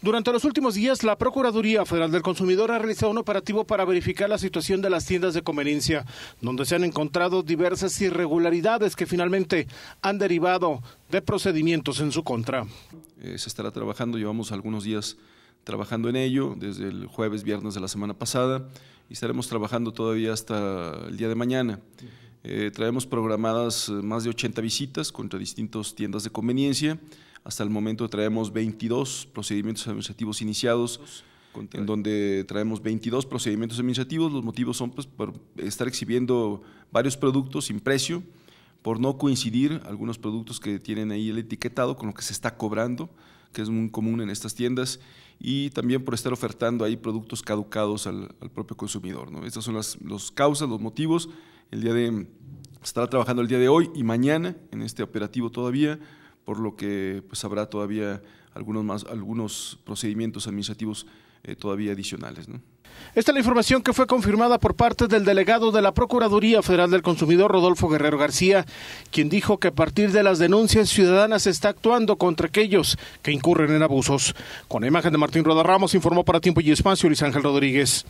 Durante los últimos días, la Procuraduría Federal del Consumidor ha realizado un operativo para verificar la situación de las tiendas de conveniencia, donde se han encontrado diversas irregularidades que finalmente han derivado de procedimientos en su contra. Eh, se estará trabajando, llevamos algunos días trabajando en ello, desde el jueves, viernes de la semana pasada, y estaremos trabajando todavía hasta el día de mañana. Eh, traemos programadas eh, más de 80 visitas contra distintas tiendas de conveniencia. Hasta el momento traemos 22 procedimientos administrativos iniciados, en donde traemos 22 procedimientos administrativos. Los motivos son pues, por estar exhibiendo varios productos sin precio, por no coincidir algunos productos que tienen ahí el etiquetado con lo que se está cobrando, que es muy común en estas tiendas, y también por estar ofertando ahí productos caducados al, propio consumidor. ¿no? Estas son las causas, los motivos. El día de estará trabajando el día de hoy y mañana en este operativo todavía por lo que pues, habrá todavía algunos, más, algunos procedimientos administrativos eh, todavía adicionales. Esta es la información que fue confirmada por parte del delegado de la Procuraduría Federal del Consumidor, Rodolfo Guerrero García, quien dijo que a partir de las denuncias ciudadanas se está actuando contra aquellos que incurren en abusos. Con la imagen de Martín Roda Ramos, informó para Tiempo y Espacio Luis Ángel Rodríguez.